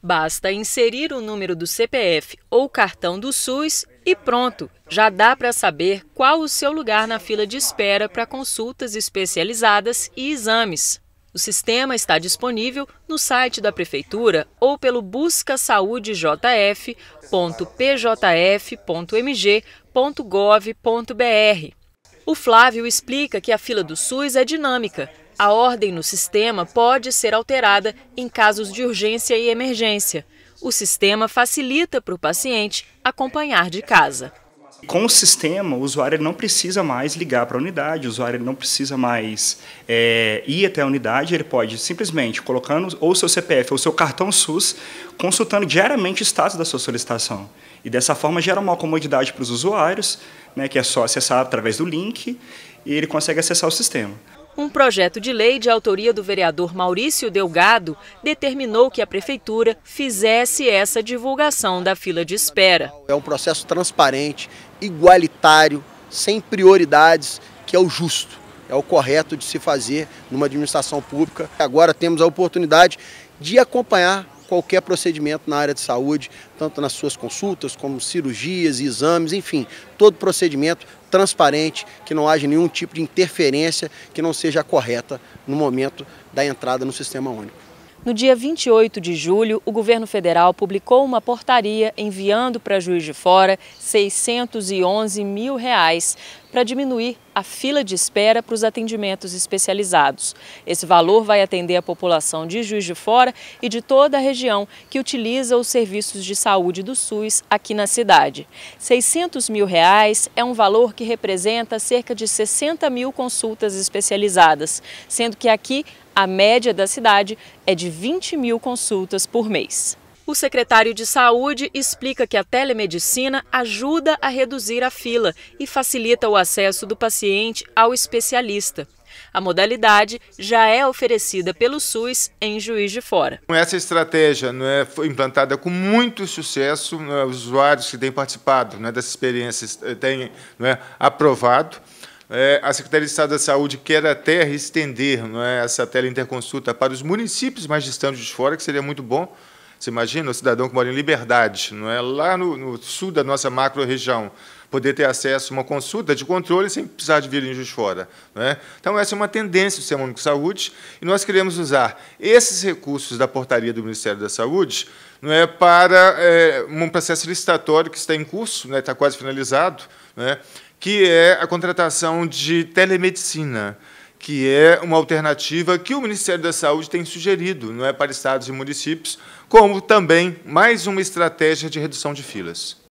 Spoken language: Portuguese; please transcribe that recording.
Basta inserir o número do CPF ou cartão do SUS e pronto, já dá para saber qual o seu lugar na fila de espera para consultas especializadas e exames. O sistema está disponível no site da Prefeitura ou pelo busca jf.pjf.mg.gov.br o Flávio explica que a fila do SUS é dinâmica. A ordem no sistema pode ser alterada em casos de urgência e emergência. O sistema facilita para o paciente acompanhar de casa com o sistema, o usuário não precisa mais ligar para a unidade, o usuário não precisa mais é, ir até a unidade, ele pode simplesmente, colocando ou seu CPF ou seu cartão SUS, consultando diariamente o status da sua solicitação. E dessa forma gera uma comodidade para os usuários, né, que é só acessar através do link, e ele consegue acessar o sistema. Um projeto de lei de autoria do vereador Maurício Delgado determinou que a prefeitura fizesse essa divulgação da fila de espera. É um processo transparente, igualitário, sem prioridades, que é o justo, é o correto de se fazer numa administração pública. Agora temos a oportunidade de acompanhar qualquer procedimento na área de saúde, tanto nas suas consultas como cirurgias, exames, enfim, todo procedimento transparente, que não haja nenhum tipo de interferência que não seja correta no momento da entrada no sistema único. No dia 28 de julho, o governo federal publicou uma portaria enviando para Juiz de Fora 611 mil reais para diminuir a fila de espera para os atendimentos especializados. Esse valor vai atender a população de Juiz de Fora e de toda a região que utiliza os serviços de saúde do SUS aqui na cidade. 600 mil reais é um valor que representa cerca de 60 mil consultas especializadas, sendo que aqui a média da cidade é de 20 mil consultas por mês. O secretário de Saúde explica que a telemedicina ajuda a reduzir a fila e facilita o acesso do paciente ao especialista. A modalidade já é oferecida pelo SUS em Juiz de Fora. Essa estratégia né, foi implantada com muito sucesso, né, os usuários que têm participado né, das experiências eh, têm né, aprovado é, a Secretaria de Estado da Saúde quer até estender não é, essa teleinterconsulta para os municípios mais distantes de fora, que seria muito bom. Você imagina o cidadão que mora em Liberdade, não é? lá no, no sul da nossa macro-região, poder ter acesso a uma consulta de controle sem precisar de vir em Fora. Né? Então, essa é uma tendência do Sistema Único de Saúde, e nós queremos usar esses recursos da portaria do Ministério da Saúde não é, para é, um processo licitatório que está em curso, né, está quase finalizado, né, que é a contratação de telemedicina que é uma alternativa que o Ministério da Saúde tem sugerido, não é para estados e municípios, como também mais uma estratégia de redução de filas.